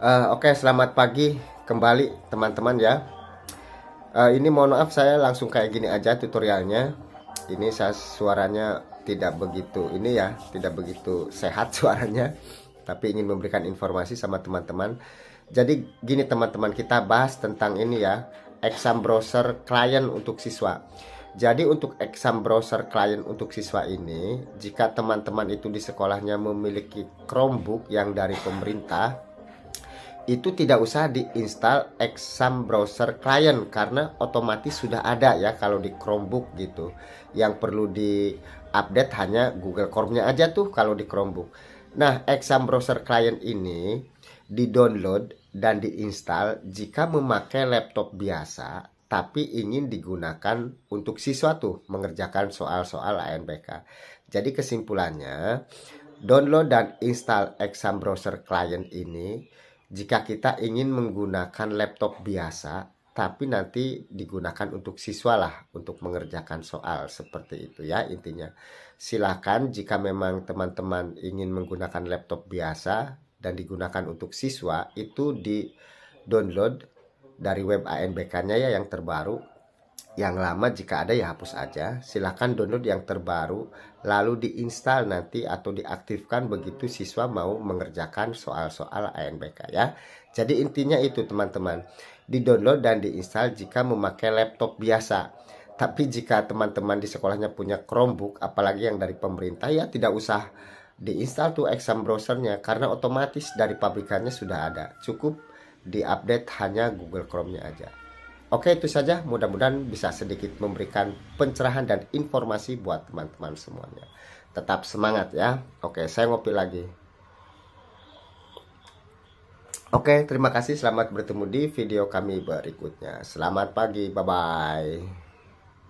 Eh, oke okay, selamat pagi kembali teman-teman ya uh, Ini mohon maaf saya langsung kayak gini aja tutorialnya Ini saya suaranya tidak begitu ini ya Tidak begitu sehat suaranya Tapi ingin memberikan informasi sama teman-teman Jadi gini teman-teman kita bahas tentang ini ya Exam browser klien untuk siswa jadi untuk exam browser klien untuk siswa ini, jika teman-teman itu di sekolahnya memiliki Chromebook yang dari pemerintah, itu tidak usah diinstal exam browser client karena otomatis sudah ada ya kalau di Chromebook gitu. Yang perlu di update hanya Google Chrome-nya aja tuh kalau di Chromebook. Nah, exam browser client ini di-download dan diinstal jika memakai laptop biasa tapi ingin digunakan untuk siswa tuh mengerjakan soal-soal ANPK. Jadi kesimpulannya, download dan install exam browser client ini jika kita ingin menggunakan laptop biasa tapi nanti digunakan untuk siswa lah untuk mengerjakan soal seperti itu ya intinya silahkan jika memang teman-teman ingin menggunakan laptop biasa dan digunakan untuk siswa itu di download dari web ANBK nya ya yang terbaru yang lama jika ada ya hapus aja. Silahkan download yang terbaru lalu diinstal nanti atau diaktifkan begitu siswa mau mengerjakan soal-soal ANBK ya. Jadi intinya itu teman-teman. Di-download dan diinstal jika memakai laptop biasa. Tapi jika teman-teman di sekolahnya punya Chromebook apalagi yang dari pemerintah ya tidak usah diinstal tuh exam browsernya karena otomatis dari pabrikannya sudah ada. Cukup diupdate hanya Google Chrome-nya aja. Oke, itu saja. Mudah-mudahan bisa sedikit memberikan pencerahan dan informasi buat teman-teman semuanya. Tetap semangat ya. Oke, saya ngopi lagi. Oke, terima kasih. Selamat bertemu di video kami berikutnya. Selamat pagi. Bye-bye.